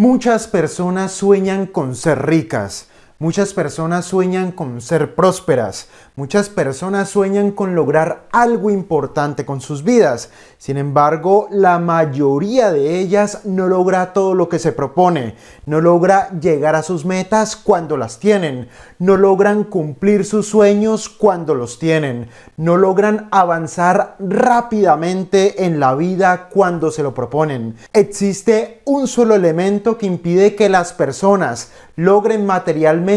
Muchas personas sueñan con ser ricas, Muchas personas sueñan con ser prósperas, muchas personas sueñan con lograr algo importante con sus vidas, sin embargo la mayoría de ellas no logra todo lo que se propone, no logra llegar a sus metas cuando las tienen, no logran cumplir sus sueños cuando los tienen, no logran avanzar rápidamente en la vida cuando se lo proponen. Existe un solo elemento que impide que las personas logren materialmente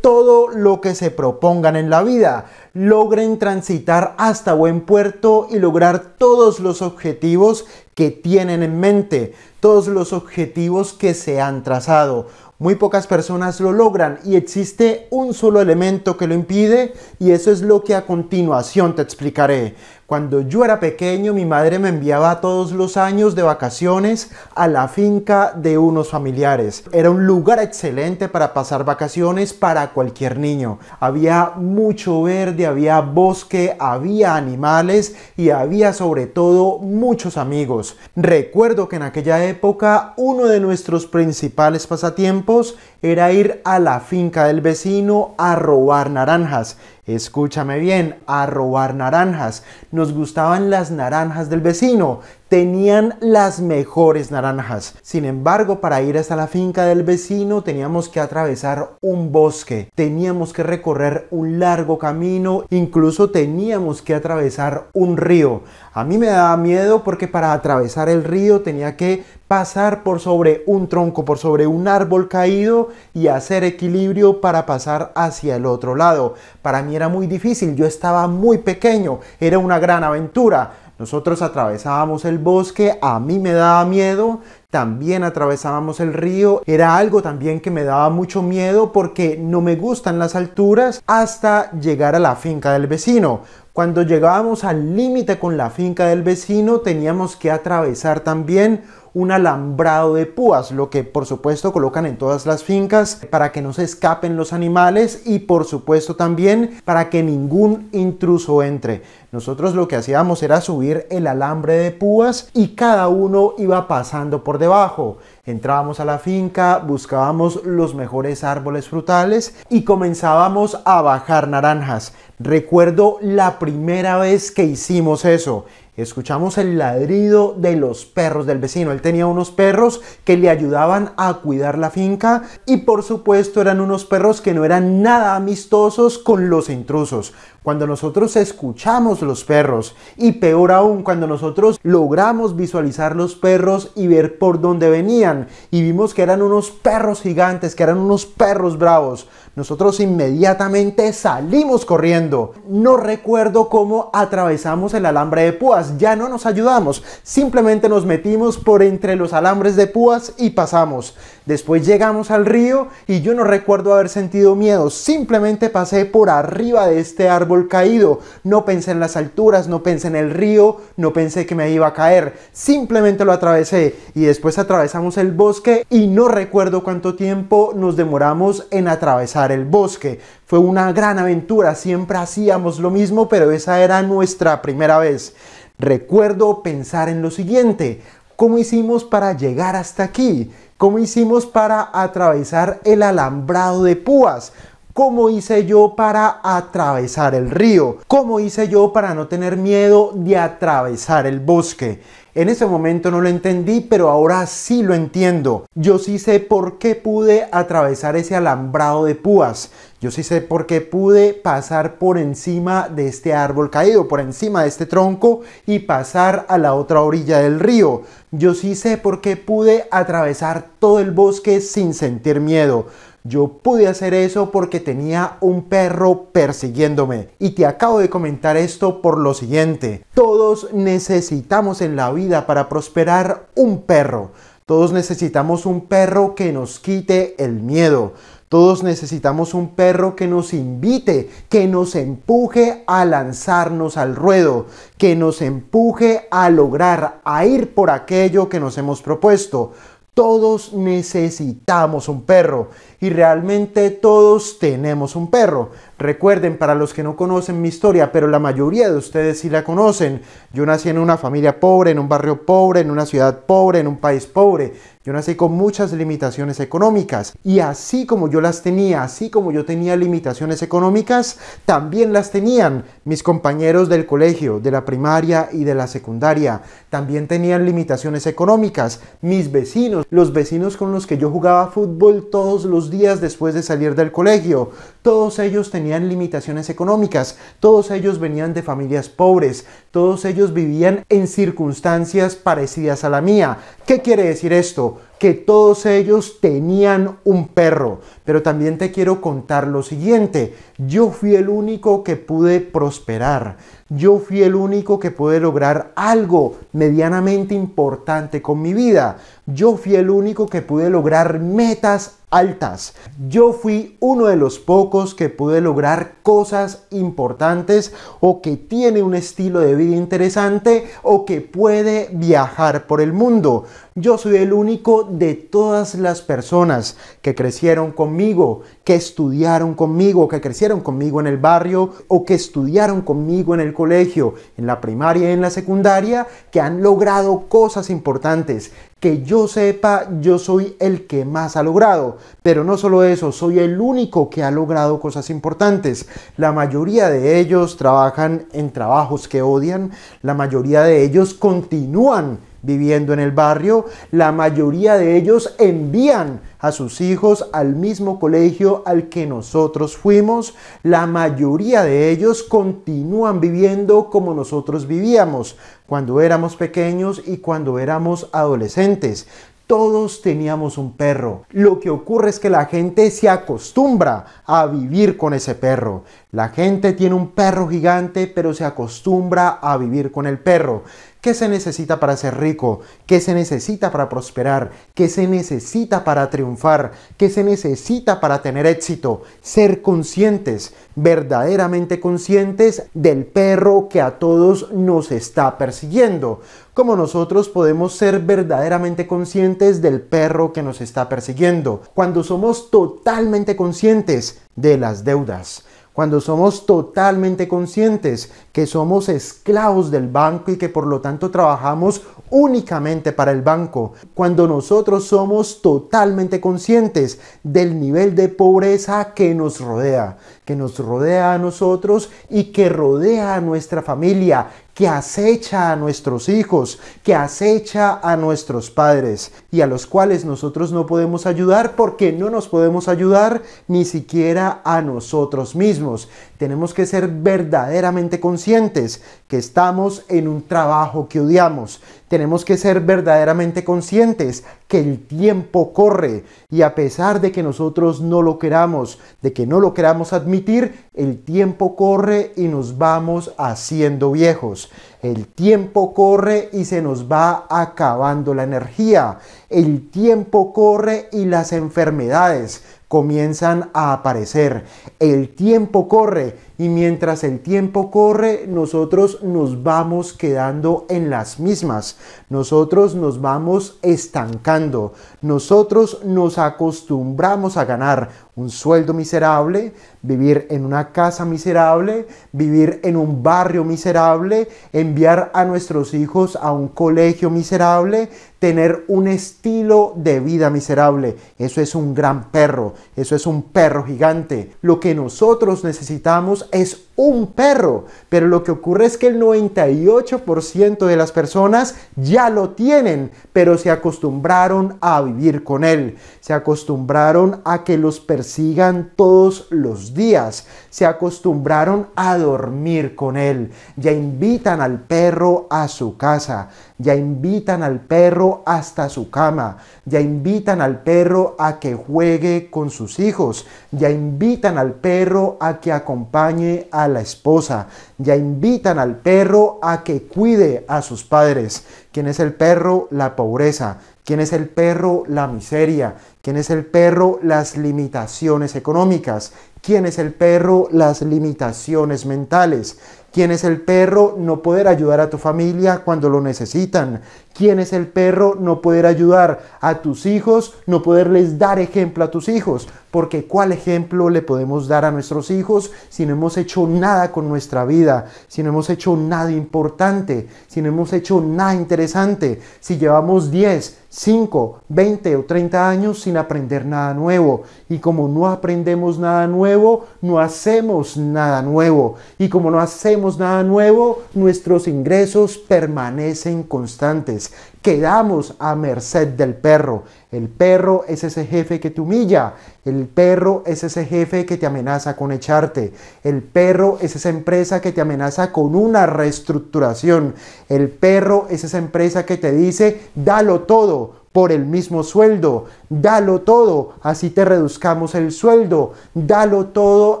todo lo que se propongan en la vida, logren transitar hasta buen puerto y lograr todos los objetivos que tienen en mente, todos los objetivos que se han trazado. Muy pocas personas lo logran y existe un solo elemento que lo impide y eso es lo que a continuación te explicaré. Cuando yo era pequeño, mi madre me enviaba todos los años de vacaciones a la finca de unos familiares. Era un lugar excelente para pasar vacaciones para cualquier niño. Había mucho verde, había bosque, había animales y había sobre todo muchos amigos. Recuerdo que en aquella época uno de nuestros principales pasatiempos era ir a la finca del vecino a robar naranjas. Escúchame bien, a robar naranjas. Nos gustaban las naranjas del vecino tenían las mejores naranjas. Sin embargo, para ir hasta la finca del vecino teníamos que atravesar un bosque, teníamos que recorrer un largo camino, incluso teníamos que atravesar un río. A mí me daba miedo porque para atravesar el río tenía que pasar por sobre un tronco, por sobre un árbol caído y hacer equilibrio para pasar hacia el otro lado. Para mí era muy difícil, yo estaba muy pequeño, era una gran aventura nosotros atravesábamos el bosque, a mí me daba miedo, también atravesábamos el río, era algo también que me daba mucho miedo porque no me gustan las alturas hasta llegar a la finca del vecino. Cuando llegábamos al límite con la finca del vecino teníamos que atravesar también un alambrado de púas, lo que por supuesto colocan en todas las fincas para que no se escapen los animales y por supuesto también para que ningún intruso entre. Nosotros lo que hacíamos era subir el alambre de púas y cada uno iba pasando por debajo. Entrábamos a la finca, buscábamos los mejores árboles frutales y comenzábamos a bajar naranjas. Recuerdo la primera vez que hicimos eso. Escuchamos el ladrido de los perros del vecino. Él tenía unos perros que le ayudaban a cuidar la finca y por supuesto eran unos perros que no eran nada amistosos con los intrusos. Cuando nosotros escuchamos los perros y peor aún cuando nosotros logramos visualizar los perros y ver por dónde venían y vimos que eran unos perros gigantes, que eran unos perros bravos, nosotros inmediatamente salimos corriendo. No recuerdo cómo atravesamos el alambre de púas, ya no nos ayudamos, simplemente nos metimos por entre los alambres de púas y pasamos. Después llegamos al río y yo no recuerdo haber sentido miedo, simplemente pasé por arriba de este árbol caído, no pensé en las alturas, no pensé en el río, no pensé que me iba a caer, simplemente lo atravesé y después atravesamos el bosque y no recuerdo cuánto tiempo nos demoramos en atravesar el bosque. Fue una gran aventura, siempre hacíamos lo mismo, pero esa era nuestra primera vez. Recuerdo pensar en lo siguiente, ¿cómo hicimos para llegar hasta aquí? ¿Cómo hicimos para atravesar el alambrado de púas? ¿Cómo hice yo para atravesar el río? ¿Cómo hice yo para no tener miedo de atravesar el bosque? En ese momento no lo entendí, pero ahora sí lo entiendo. Yo sí sé por qué pude atravesar ese alambrado de púas. Yo sí sé por qué pude pasar por encima de este árbol caído, por encima de este tronco y pasar a la otra orilla del río. Yo sí sé por qué pude atravesar todo el bosque sin sentir miedo. Yo pude hacer eso porque tenía un perro persiguiéndome. Y te acabo de comentar esto por lo siguiente. Todos necesitamos en la vida para prosperar un perro. Todos necesitamos un perro que nos quite el miedo. Todos necesitamos un perro que nos invite, que nos empuje a lanzarnos al ruedo, que nos empuje a lograr, a ir por aquello que nos hemos propuesto. Todos necesitamos un perro y realmente todos tenemos un perro. Recuerden, para los que no conocen mi historia, pero la mayoría de ustedes sí la conocen, yo nací en una familia pobre, en un barrio pobre, en una ciudad pobre, en un país pobre. Yo nací con muchas limitaciones económicas y así como yo las tenía, así como yo tenía limitaciones económicas, también las tenían mis compañeros del colegio, de la primaria y de la secundaria. También tenían limitaciones económicas mis vecinos, los vecinos con los que yo jugaba fútbol todos los días después de salir del colegio. Todos ellos tenían limitaciones económicas, todos ellos venían de familias pobres, todos ellos vivían en circunstancias parecidas a la mía. ¿Qué quiere decir esto? Que todos ellos tenían un perro. Pero también te quiero contar lo siguiente. Yo fui el único que pude prosperar. Yo fui el único que pude lograr algo medianamente importante con mi vida. Yo fui el único que pude lograr metas altas. Yo fui uno de los pocos que pude lograr cosas importantes o que tiene un estilo de vida interesante o que puede viajar por el mundo. Yo soy el único de todas las personas que crecieron conmigo, que estudiaron conmigo, que crecieron conmigo en el barrio o que estudiaron conmigo en el colegio, en la primaria y en la secundaria, que han logrado cosas importantes, que yo sepa, yo soy el que más ha logrado. Pero no solo eso, soy el único que ha logrado cosas importantes. La mayoría de ellos trabajan en trabajos que odian, la mayoría de ellos continúan viviendo en el barrio, la mayoría de ellos envían a sus hijos al mismo colegio al que nosotros fuimos, la mayoría de ellos continúan viviendo como nosotros vivíamos cuando éramos pequeños y cuando éramos adolescentes. Todos teníamos un perro. Lo que ocurre es que la gente se acostumbra a vivir con ese perro. La gente tiene un perro gigante, pero se acostumbra a vivir con el perro. ¿Qué se necesita para ser rico? ¿Qué se necesita para prosperar? ¿Qué se necesita para triunfar? ¿Qué se necesita para tener éxito? Ser conscientes, verdaderamente conscientes del perro que a todos nos está persiguiendo. Como nosotros podemos ser verdaderamente conscientes del perro que nos está persiguiendo? Cuando somos totalmente conscientes de las deudas cuando somos totalmente conscientes que somos esclavos del banco y que por lo tanto trabajamos únicamente para el banco, cuando nosotros somos totalmente conscientes del nivel de pobreza que nos rodea, que nos rodea a nosotros y que rodea a nuestra familia, que acecha a nuestros hijos, que acecha a nuestros padres y a los cuales nosotros no podemos ayudar porque no nos podemos ayudar ni siquiera a nosotros mismos tenemos que ser verdaderamente conscientes que estamos en un trabajo que odiamos. Tenemos que ser verdaderamente conscientes que el tiempo corre y a pesar de que nosotros no lo queramos, de que no lo queramos admitir, el tiempo corre y nos vamos haciendo viejos. El tiempo corre y se nos va acabando la energía. El tiempo corre y las enfermedades comienzan a aparecer. El tiempo corre y mientras el tiempo corre, nosotros nos vamos quedando en las mismas, nosotros nos vamos estancando, nosotros nos acostumbramos a ganar un sueldo miserable, vivir en una casa miserable, vivir en un barrio miserable, enviar a nuestros hijos a un colegio miserable, tener un estilo de vida miserable. Eso es un gran perro, eso es un perro gigante. Lo que nosotros necesitamos es un perro, pero lo que ocurre es que el 98% de las personas ya lo tienen, pero se acostumbraron a vivir con él, se acostumbraron a que los persigan todos los días, se acostumbraron a dormir con él, ya invitan al perro a su casa, ya invitan al perro hasta su cama, ya invitan al perro a que juegue con sus hijos, ya invitan al perro a que acompañe a la esposa. Ya invitan al perro a que cuide a sus padres. ¿Quién es el perro? La pobreza. ¿Quién es el perro? La miseria. ¿Quién es el perro? Las limitaciones económicas. ¿Quién es el perro? Las limitaciones mentales. ¿Quién es el perro no poder ayudar a tu familia cuando lo necesitan? ¿Quién es el perro no poder ayudar a tus hijos, no poderles dar ejemplo a tus hijos? Porque ¿cuál ejemplo le podemos dar a nuestros hijos si no hemos hecho nada con nuestra vida, si no hemos hecho nada importante, si no hemos hecho nada interesante, si llevamos 10, 5, 20 o 30 años sin aprender nada nuevo? Y como no aprendemos nada nuevo, no hacemos nada nuevo. Y como no hacemos nada nuevo, nuestros ingresos permanecen constantes. Quedamos a merced del perro. El perro es ese jefe que te humilla. El perro es ese jefe que te amenaza con echarte. El perro es esa empresa que te amenaza con una reestructuración. El perro es esa empresa que te dice, dalo todo, por el mismo sueldo. Dalo todo, así te reduzcamos el sueldo. Dalo todo,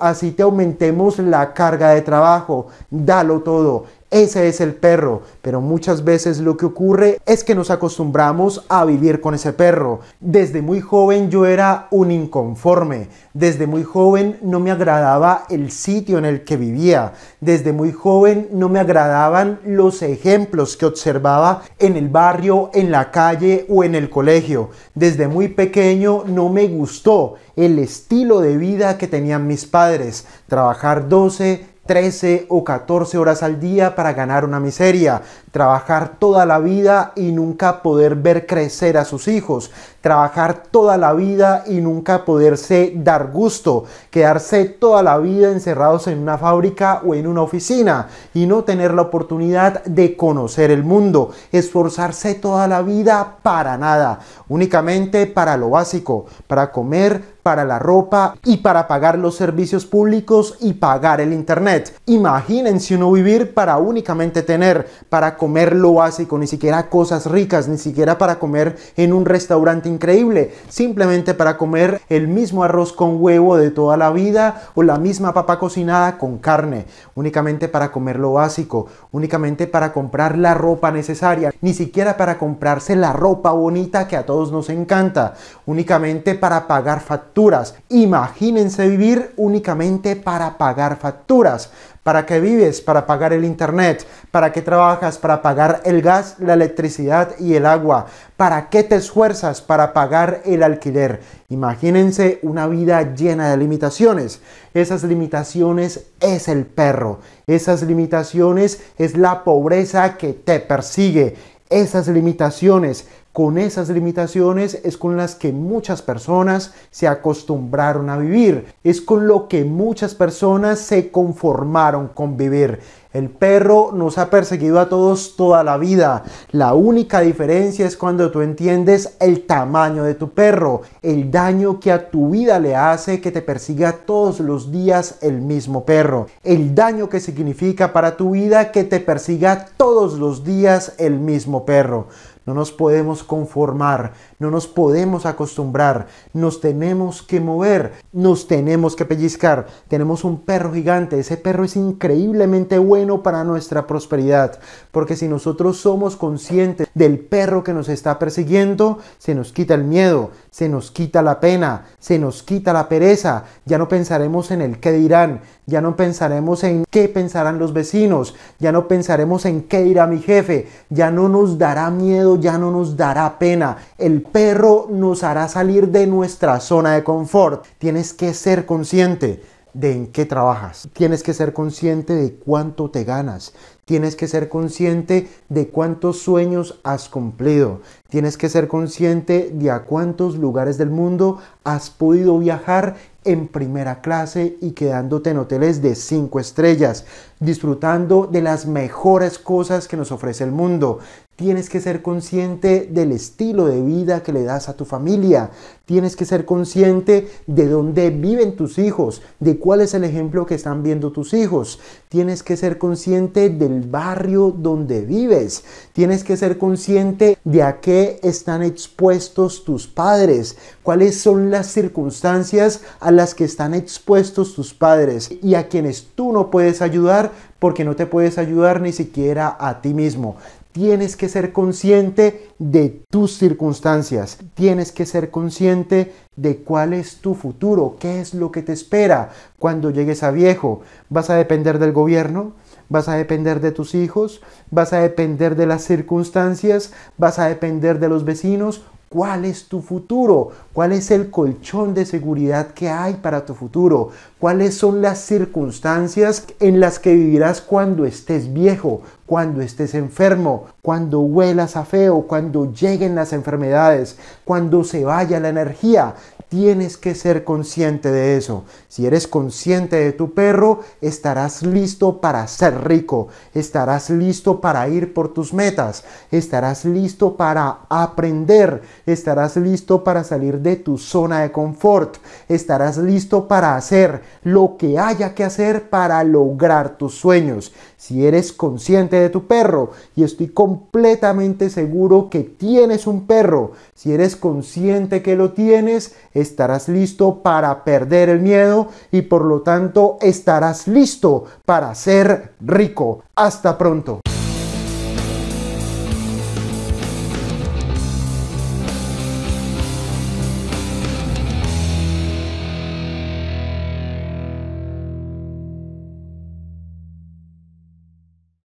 así te aumentemos la carga de trabajo. Dalo todo. Ese es el perro, pero muchas veces lo que ocurre es que nos acostumbramos a vivir con ese perro. Desde muy joven yo era un inconforme, desde muy joven no me agradaba el sitio en el que vivía, desde muy joven no me agradaban los ejemplos que observaba en el barrio, en la calle o en el colegio. Desde muy pequeño no me gustó el estilo de vida que tenían mis padres, trabajar 12, 13 o 14 horas al día para ganar una miseria, trabajar toda la vida y nunca poder ver crecer a sus hijos, trabajar toda la vida y nunca poderse dar gusto, quedarse toda la vida encerrados en una fábrica o en una oficina y no tener la oportunidad de conocer el mundo, esforzarse toda la vida para nada, únicamente para lo básico, para comer, para la ropa y para pagar los servicios públicos y pagar el internet. Imagínense uno vivir para únicamente tener, para comer lo básico, ni siquiera cosas ricas, ni siquiera para comer en un restaurante increíble, simplemente para comer el mismo arroz con huevo de toda la vida o la misma papa cocinada con carne, únicamente para comer lo básico, únicamente para comprar la ropa necesaria, ni siquiera para comprarse la ropa bonita que a todos nos encanta, únicamente para pagar facturas. Imagínense vivir únicamente para pagar facturas. ¿Para qué vives? Para pagar el internet. ¿Para qué trabajas? Para pagar el gas, la electricidad y el agua. ¿Para qué te esfuerzas? Para pagar el alquiler. Imagínense una vida llena de limitaciones. Esas limitaciones es el perro. Esas limitaciones es la pobreza que te persigue. Esas limitaciones con esas limitaciones es con las que muchas personas se acostumbraron a vivir, es con lo que muchas personas se conformaron con vivir, el perro nos ha perseguido a todos toda la vida. La única diferencia es cuando tú entiendes el tamaño de tu perro, el daño que a tu vida le hace que te persiga todos los días el mismo perro, el daño que significa para tu vida que te persiga todos los días el mismo perro. No nos podemos conformar, no nos podemos acostumbrar, nos tenemos que mover, nos tenemos que pellizcar. Tenemos un perro gigante, ese perro es increíblemente bueno para nuestra prosperidad, porque si nosotros somos conscientes del perro que nos está persiguiendo, se nos quita el miedo, se nos quita la pena, se nos quita la pereza, ya no pensaremos en el qué dirán, ya no pensaremos en qué pensarán los vecinos, ya no pensaremos en qué dirá mi jefe, ya no nos dará miedo, ya no nos dará pena, el perro nos hará salir de nuestra zona de confort, tienes que ser consciente de en qué trabajas. Tienes que ser consciente de cuánto te ganas. Tienes que ser consciente de cuántos sueños has cumplido. Tienes que ser consciente de a cuántos lugares del mundo has podido viajar en primera clase y quedándote en hoteles de 5 estrellas disfrutando de las mejores cosas que nos ofrece el mundo. Tienes que ser consciente del estilo de vida que le das a tu familia. Tienes que ser consciente de dónde viven tus hijos, de cuál es el ejemplo que están viendo tus hijos. Tienes que ser consciente del barrio donde vives. Tienes que ser consciente de a qué están expuestos tus padres, cuáles son las circunstancias a las que están expuestos tus padres y a quienes tú no puedes ayudar porque no te puedes ayudar ni siquiera a ti mismo. Tienes que ser consciente de tus circunstancias, tienes que ser consciente de cuál es tu futuro, qué es lo que te espera cuando llegues a viejo. ¿Vas a depender del gobierno? vas a depender de tus hijos, vas a depender de las circunstancias, vas a depender de los vecinos ¿Cuál es tu futuro? ¿Cuál es el colchón de seguridad que hay para tu futuro? ¿Cuáles son las circunstancias en las que vivirás cuando estés viejo, cuando estés enfermo, cuando huelas a feo, cuando lleguen las enfermedades, cuando se vaya la energía? Tienes que ser consciente de eso. Si eres consciente de tu perro, estarás listo para ser rico, estarás listo para ir por tus metas, estarás listo para aprender, estarás listo para salir de tu zona de confort, estarás listo para hacer lo que haya que hacer para lograr tus sueños. Si eres consciente de tu perro, y estoy completamente seguro que tienes un perro, si eres consciente que lo tienes, estarás listo para perder el miedo y por lo tanto estarás listo para ser rico. Hasta pronto.